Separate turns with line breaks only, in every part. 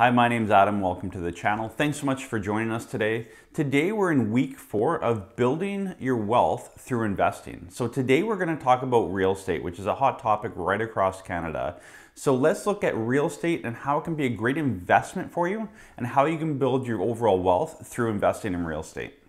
Hi, my name's Adam. Welcome to the channel. Thanks so much for joining us today. Today we're in week four of building your wealth through investing. So today we're gonna to talk about real estate, which is a hot topic right across Canada. So let's look at real estate and how it can be a great investment for you and how you can build your overall wealth through investing in real estate.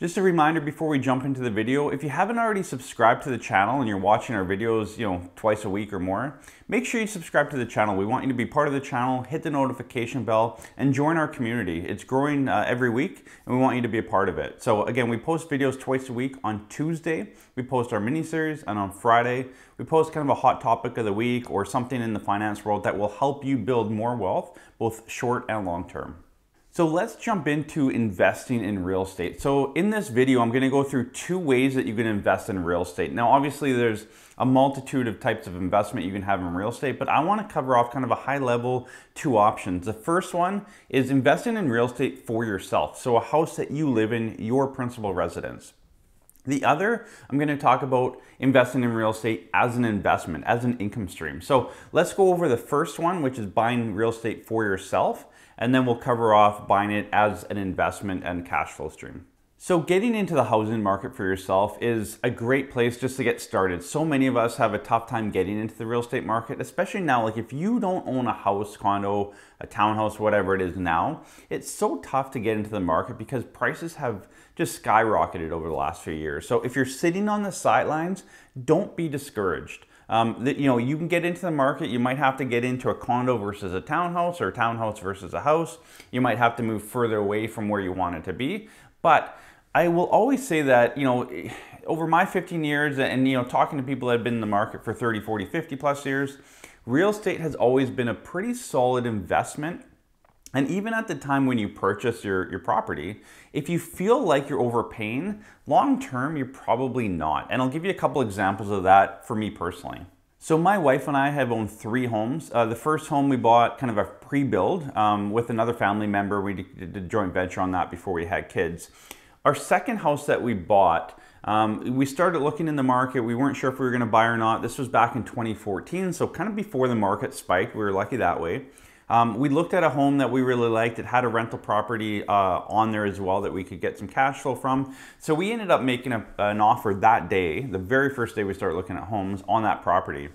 Just a reminder before we jump into the video, if you haven't already subscribed to the channel and you're watching our videos, you know, twice a week or more, make sure you subscribe to the channel. We want you to be part of the channel, hit the notification bell, and join our community. It's growing uh, every week, and we want you to be a part of it. So again, we post videos twice a week. On Tuesday, we post our mini-series, and on Friday, we post kind of a hot topic of the week or something in the finance world that will help you build more wealth, both short and long term. So let's jump into investing in real estate. So in this video, I'm gonna go through two ways that you can invest in real estate. Now, obviously there's a multitude of types of investment you can have in real estate, but I wanna cover off kind of a high level two options. The first one is investing in real estate for yourself. So a house that you live in, your principal residence. The other, I'm going to talk about investing in real estate as an investment, as an income stream. So let's go over the first one, which is buying real estate for yourself and then we'll cover off buying it as an investment and cash flow stream. So getting into the housing market for yourself is a great place just to get started. So many of us have a tough time getting into the real estate market, especially now. Like if you don't own a house, condo, a townhouse, whatever it is now, it's so tough to get into the market because prices have just skyrocketed over the last few years. So if you're sitting on the sidelines, don't be discouraged. Um, that, you know, you can get into the market. You might have to get into a condo versus a townhouse or a townhouse versus a house. You might have to move further away from where you want it to be. But I will always say that, you know, eh, over my 15 years and, you know, talking to people that have been in the market for 30, 40, 50 plus years, real estate has always been a pretty solid investment and even at the time when you purchase your, your property, if you feel like you're overpaying, long term, you're probably not. And I'll give you a couple examples of that for me personally. So my wife and I have owned three homes. Uh, the first home we bought, kind of a pre-build, um, with another family member. We did a joint venture on that before we had kids. Our second house that we bought, um, we started looking in the market. We weren't sure if we were going to buy or not. This was back in 2014, so kind of before the market spiked. We were lucky that way. Um, we looked at a home that we really liked. It had a rental property uh, on there as well that we could get some cash flow from. So we ended up making a, an offer that day, the very first day we started looking at homes on that property.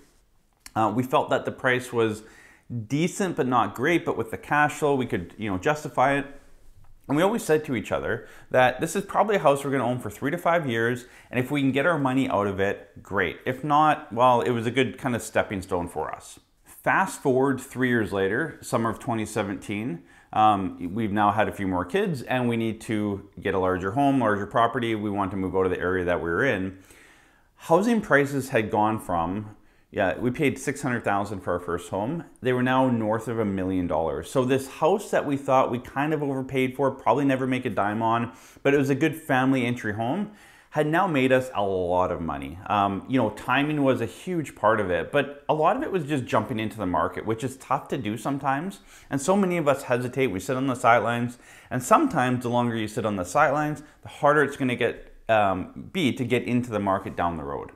Uh, we felt that the price was decent but not great, but with the cash flow we could you know justify it. And we always said to each other that this is probably a house we're gonna own for three to five years, and if we can get our money out of it, great. If not, well, it was a good kind of stepping stone for us. Fast forward three years later, summer of 2017, um, we've now had a few more kids and we need to get a larger home, larger property. We want to move out of the area that we were in. Housing prices had gone from, yeah, we paid 600,000 for our first home. They were now north of a million dollars. So this house that we thought we kind of overpaid for, probably never make a dime on, but it was a good family entry home had now made us a lot of money. Um, you know, timing was a huge part of it, but a lot of it was just jumping into the market, which is tough to do sometimes. And so many of us hesitate, we sit on the sidelines, and sometimes the longer you sit on the sidelines, the harder it's gonna get um, be to get into the market down the road.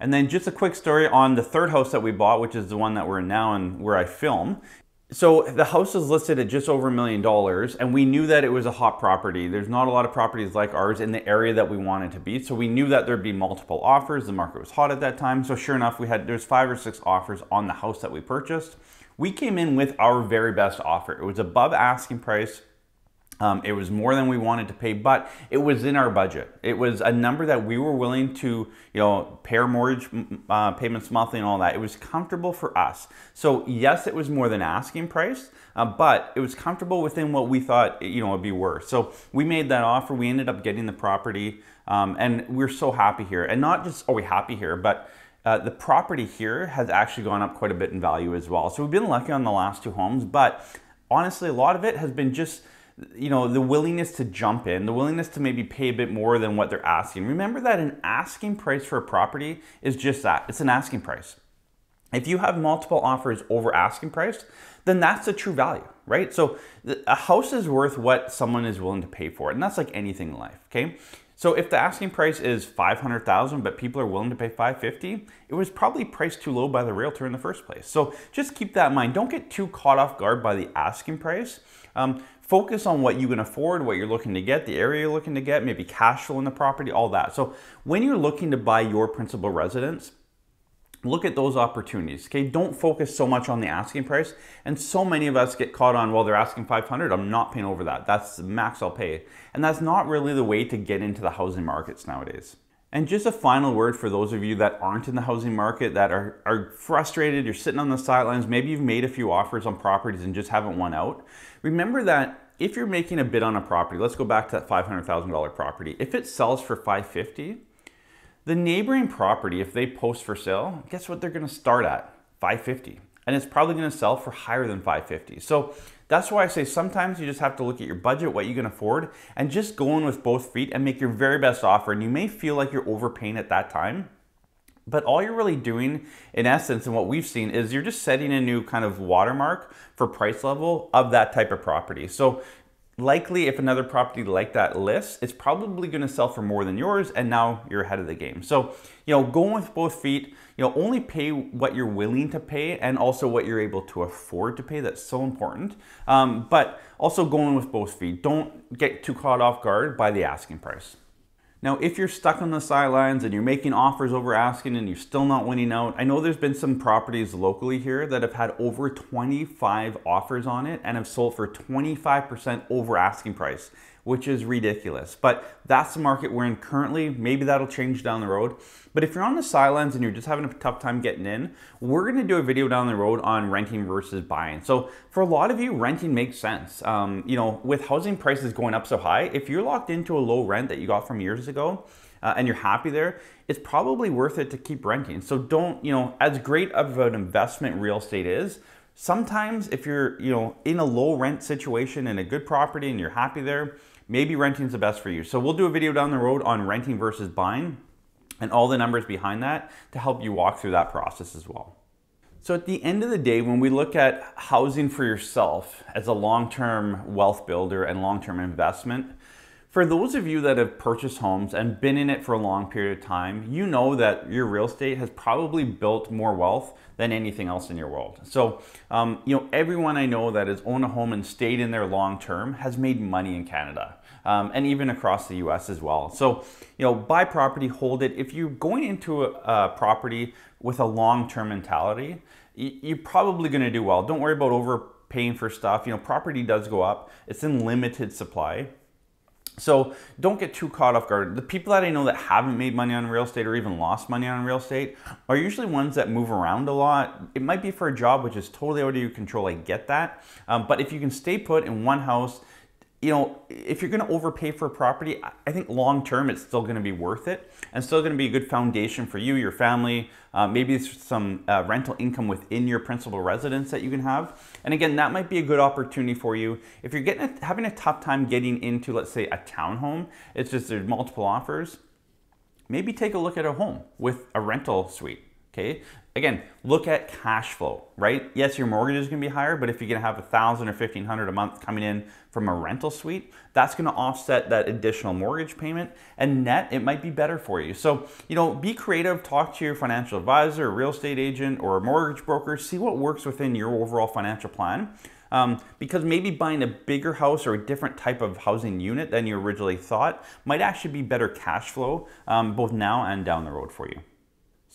And then just a quick story on the third house that we bought, which is the one that we're in now and where I film. So the house is listed at just over a million dollars, and we knew that it was a hot property. There's not a lot of properties like ours in the area that we wanted to be, so we knew that there'd be multiple offers. The market was hot at that time, so sure enough, we had there's five or six offers on the house that we purchased. We came in with our very best offer. It was above asking price um, it was more than we wanted to pay, but it was in our budget. It was a number that we were willing to, you know, pay mortgage uh, payments monthly and all that. It was comfortable for us. So yes, it was more than asking price, uh, but it was comfortable within what we thought, you know, would be worth. So we made that offer. We ended up getting the property, um, and we're so happy here. And not just are we happy here, but uh, the property here has actually gone up quite a bit in value as well. So we've been lucky on the last two homes, but honestly, a lot of it has been just you know, the willingness to jump in, the willingness to maybe pay a bit more than what they're asking. Remember that an asking price for a property is just that it's an asking price. If you have multiple offers over asking price, then that's the true value, right? So a house is worth what someone is willing to pay for it, and that's like anything in life, okay? So if the asking price is 500,000 but people are willing to pay 550, it was probably priced too low by the realtor in the first place. So just keep that in mind. Don't get too caught off guard by the asking price. Um, focus on what you can afford, what you're looking to get, the area you're looking to get, maybe cash flow in the property, all that. So when you're looking to buy your principal residence, look at those opportunities okay don't focus so much on the asking price and so many of us get caught on well they're asking 500 i'm not paying over that that's the max i'll pay and that's not really the way to get into the housing markets nowadays and just a final word for those of you that aren't in the housing market, that are, are frustrated, you're sitting on the sidelines, maybe you've made a few offers on properties and just haven't won out. Remember that if you're making a bid on a property, let's go back to that $500,000 property. If it sells for 550, the neighboring property, if they post for sale, guess what they're gonna start at? 550. And it's probably gonna sell for higher than 550. So that's why I say sometimes you just have to look at your budget, what you can afford, and just go in with both feet and make your very best offer. And you may feel like you're overpaying at that time, but all you're really doing, in essence, and what we've seen is you're just setting a new kind of watermark for price level of that type of property. So likely if another property like that lists, it's probably going to sell for more than yours and now you're ahead of the game. So, you know, going with both feet, you know, only pay what you're willing to pay and also what you're able to afford to pay. That's so important. Um, but also going with both feet. Don't get too caught off guard by the asking price. Now, if you're stuck on the sidelines and you're making offers over asking and you're still not winning out, I know there's been some properties locally here that have had over 25 offers on it and have sold for 25% over asking price which is ridiculous. But that's the market we're in currently. Maybe that'll change down the road. But if you're on the sidelines and you're just having a tough time getting in, we're gonna do a video down the road on renting versus buying. So for a lot of you, renting makes sense. Um, you know, with housing prices going up so high, if you're locked into a low rent that you got from years ago, uh, and you're happy there, it's probably worth it to keep renting. So don't, you know, as great of an investment real estate is, sometimes if you're, you know, in a low rent situation in a good property and you're happy there, maybe renting is the best for you. So we'll do a video down the road on renting versus buying and all the numbers behind that to help you walk through that process as well. So at the end of the day, when we look at housing for yourself as a long-term wealth builder and long-term investment, for those of you that have purchased homes and been in it for a long period of time, you know that your real estate has probably built more wealth than anything else in your world. So, um, you know, everyone I know that has owned a home and stayed in there long term has made money in Canada um, and even across the US as well. So, you know, buy property, hold it. If you're going into a, a property with a long term mentality, you're probably going to do well. Don't worry about overpaying for stuff. You know, property does go up, it's in limited supply. So don't get too caught off guard. The people that I know that haven't made money on real estate or even lost money on real estate are usually ones that move around a lot. It might be for a job, which is totally out of your control. I get that. Um, but if you can stay put in one house, you know, if you're going to overpay for a property, I think long term it's still going to be worth it and still going to be a good foundation for you, your family, uh, maybe some uh, rental income within your principal residence that you can have. And again, that might be a good opportunity for you. If you're getting a, having a tough time getting into, let's say, a townhome, it's just there's multiple offers, maybe take a look at a home with a rental suite okay? Again, look at cash flow, right? Yes, your mortgage is gonna be higher, but if you're gonna have a thousand or fifteen hundred a month coming in from a rental suite, that's gonna offset that additional mortgage payment and net, it might be better for you. So, you know, be creative, talk to your financial advisor, real estate agent, or a mortgage broker, see what works within your overall financial plan. Um, because maybe buying a bigger house or a different type of housing unit than you originally thought might actually be better cash flow um, both now and down the road for you.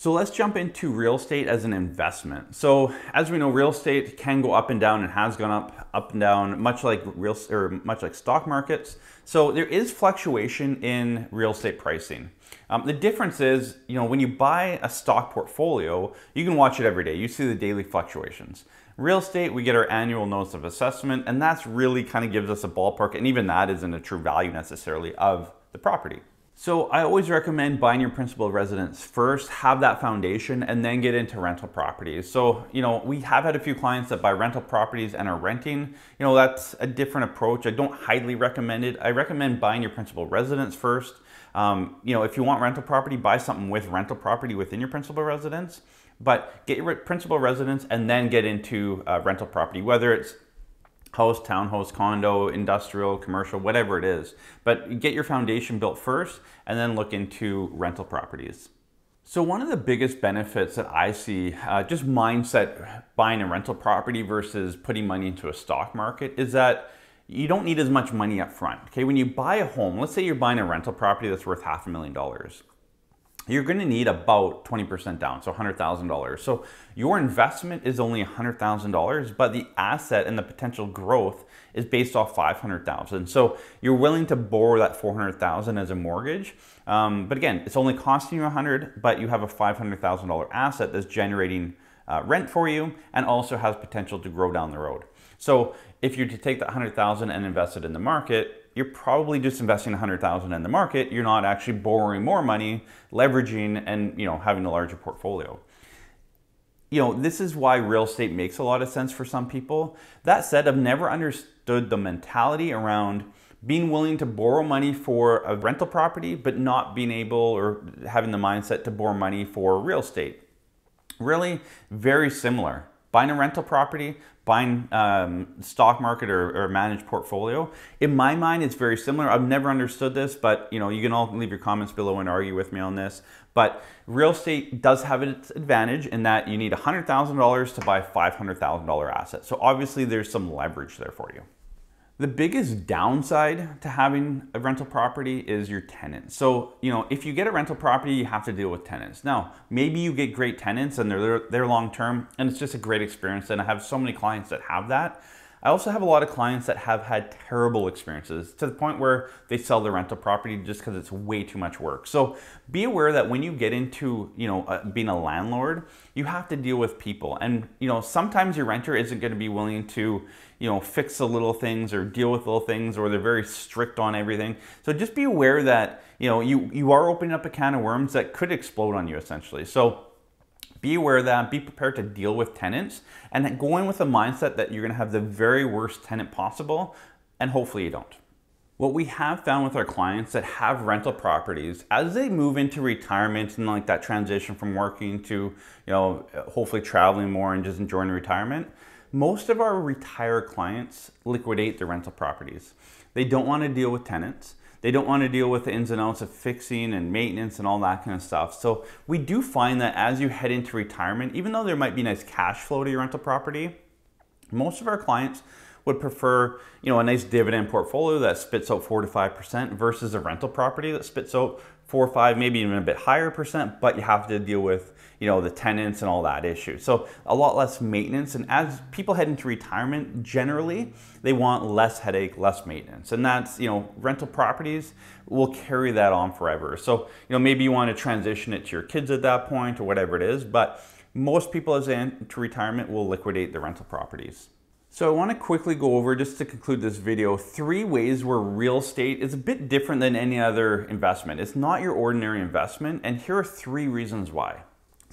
So let's jump into real estate as an investment. So as we know, real estate can go up and down and has gone up, up and down, much like real or much like stock markets. So there is fluctuation in real estate pricing. Um, the difference is, you know, when you buy a stock portfolio, you can watch it every day. You see the daily fluctuations. Real estate, we get our annual notice of assessment, and that's really kind of gives us a ballpark, and even that isn't a true value necessarily of the property. So I always recommend buying your principal residence first, have that foundation, and then get into rental properties. So, you know, we have had a few clients that buy rental properties and are renting. You know, that's a different approach. I don't highly recommend it. I recommend buying your principal residence first. Um, you know, if you want rental property, buy something with rental property within your principal residence, but get your principal residence and then get into uh, rental property, whether it's house, townhouse, condo, industrial, commercial, whatever it is. But get your foundation built first and then look into rental properties. So one of the biggest benefits that I see, uh, just mindset buying a rental property versus putting money into a stock market is that you don't need as much money up front. Okay, when you buy a home, let's say you're buying a rental property that's worth half a million dollars you're going to need about 20% down, so $100,000. So your investment is only $100,000, but the asset and the potential growth is based off 500,000. So you're willing to borrow that 400,000 as a mortgage. Um, but again, it's only costing you 100, but you have a $500,000 asset that's generating uh, rent for you and also has potential to grow down the road. So if you take that 100,000 and invest it in the market, you're probably just investing 100,000 in the market. You're not actually borrowing more money, leveraging and, you know, having a larger portfolio. You know, this is why real estate makes a lot of sense for some people. That said, I've never understood the mentality around being willing to borrow money for a rental property, but not being able or having the mindset to borrow money for real estate. Really very similar. Buying a rental property, buying um, stock market or, or managed portfolio. In my mind, it's very similar. I've never understood this, but you know, you can all leave your comments below and argue with me on this. But real estate does have its advantage in that you need $100,000 to buy $500,000 asset. So obviously there's some leverage there for you. The biggest downside to having a rental property is your tenants. So, you know, if you get a rental property, you have to deal with tenants. Now, maybe you get great tenants and they're, they're long-term and it's just a great experience. And I have so many clients that have that. I also have a lot of clients that have had terrible experiences to the point where they sell their rental property just because it's way too much work. So be aware that when you get into, you know, uh, being a landlord, you have to deal with people. And, you know, sometimes your renter isn't going to be willing to, you know, fix the little things or deal with little things or they're very strict on everything. So just be aware that, you know, you, you are opening up a can of worms that could explode on you essentially. So be aware of that, be prepared to deal with tenants, and go in with a mindset that you're gonna have the very worst tenant possible, and hopefully you don't. What we have found with our clients that have rental properties, as they move into retirement and like that transition from working to, you know, hopefully traveling more and just enjoying retirement, most of our retire clients liquidate their rental properties. They don't want to deal with tenants. They don't want to deal with the ins and outs of fixing and maintenance and all that kind of stuff. So we do find that as you head into retirement, even though there might be nice cash flow to your rental property, most of our clients would prefer, you know, a nice dividend portfolio that spits out four to five percent versus a rental property that spits out four or five, maybe even a bit higher percent, but you have to deal with you know the tenants and all that issue. So a lot less maintenance. And as people head into retirement, generally they want less headache, less maintenance, and that's you know rental properties will carry that on forever. So you know maybe you want to transition it to your kids at that point or whatever it is, but most people as they enter retirement will liquidate the rental properties. So I want to quickly go over, just to conclude this video, three ways where real estate is a bit different than any other investment. It's not your ordinary investment, and here are three reasons why.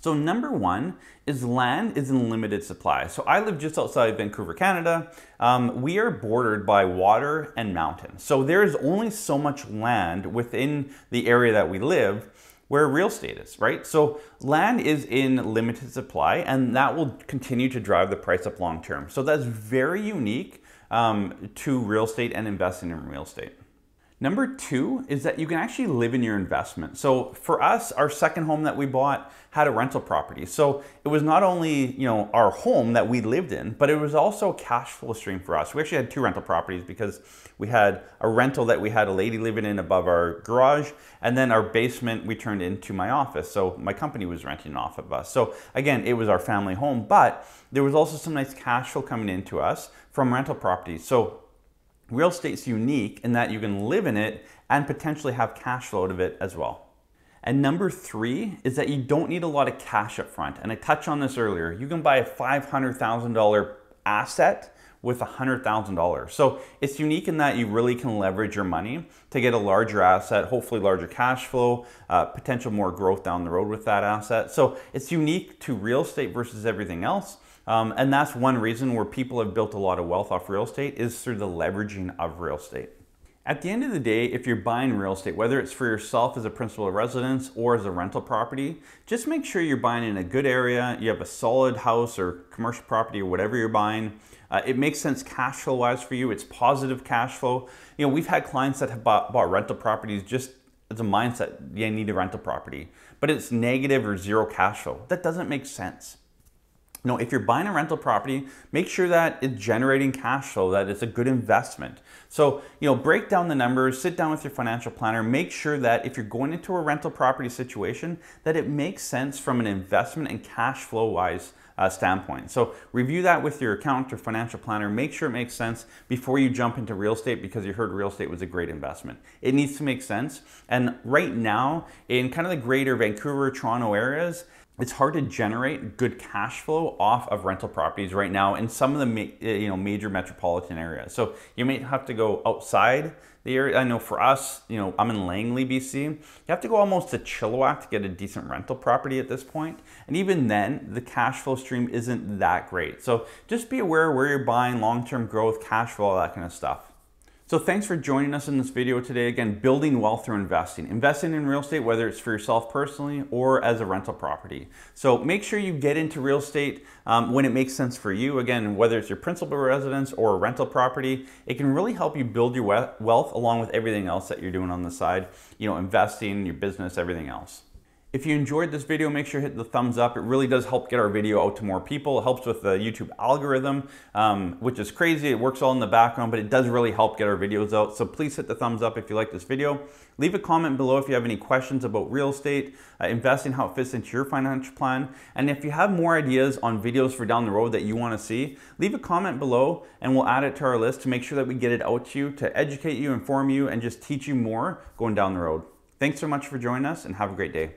So number one is land is in limited supply. So I live just outside Vancouver, Canada. Um, we are bordered by water and mountains. So there is only so much land within the area that we live where real estate is, right? So land is in limited supply and that will continue to drive the price up long term. So that's very unique um, to real estate and investing in real estate. Number two is that you can actually live in your investment. So for us, our second home that we bought had a rental property. So it was not only you know our home that we lived in, but it was also a cash flow stream for us. We actually had two rental properties because we had a rental that we had a lady living in above our garage, and then our basement we turned into my office. So my company was renting off of us. So again, it was our family home, but there was also some nice cash flow coming into us from rental properties. So Real estate's unique in that you can live in it and potentially have cash flow out of it as well. And number three is that you don't need a lot of cash up front. And I touched on this earlier. You can buy a $500,000 asset with $100,000. So it's unique in that you really can leverage your money to get a larger asset, hopefully larger cash flow, uh, potential more growth down the road with that asset. So it's unique to real estate versus everything else. Um, and that's one reason where people have built a lot of wealth off real estate is through the leveraging of real estate. At the end of the day, if you're buying real estate, whether it's for yourself as a principal residence or as a rental property, just make sure you're buying in a good area, you have a solid house or commercial property or whatever you're buying. Uh, it makes sense cash flow wise for you, it's positive cash flow. You know, we've had clients that have bought, bought rental properties just as a mindset, yeah, I need a rental property, but it's negative or zero cash flow. That doesn't make sense you know, if you're buying a rental property, make sure that it's generating cash flow, that it's a good investment. So, you know, break down the numbers, sit down with your financial planner, make sure that if you're going into a rental property situation, that it makes sense from an investment and cash flow wise uh, standpoint. So review that with your accountant or financial planner. Make sure it makes sense before you jump into real estate because you heard real estate was a great investment. It needs to make sense. And right now, in kind of the greater Vancouver, Toronto areas, it's hard to generate good cash flow off of rental properties right now in some of the eh, you know major metropolitan areas. So you may have to go outside the area. I know for us, you know, I'm in Langley, BC. You have to go almost to Chilliwack to get a decent rental property at this point. And even then, the cash flow stream isn't that great. So just be aware where you're buying long-term growth, cash flow, all that kind of stuff. So thanks for joining us in this video today. Again, building wealth through investing. Investing in real estate, whether it's for yourself personally or as a rental property. So make sure you get into real estate um, when it makes sense for you. Again, whether it's your principal residence or a rental property, it can really help you build your wealth along with everything else that you're doing on the side. You know, investing, your business, everything else. If you enjoyed this video, make sure you hit the thumbs up. It really does help get our video out to more people. It helps with the YouTube algorithm, um, which is crazy. It works all in the background, but it does really help get our videos out. So please hit the thumbs up if you like this video. Leave a comment below if you have any questions about real estate, uh, investing, how it fits into your financial plan. And if you have more ideas on videos for down the road that you wanna see, leave a comment below and we'll add it to our list to make sure that we get it out to you, to educate you, inform you, and just teach you more going down the road. Thanks so much for joining us and have a great day.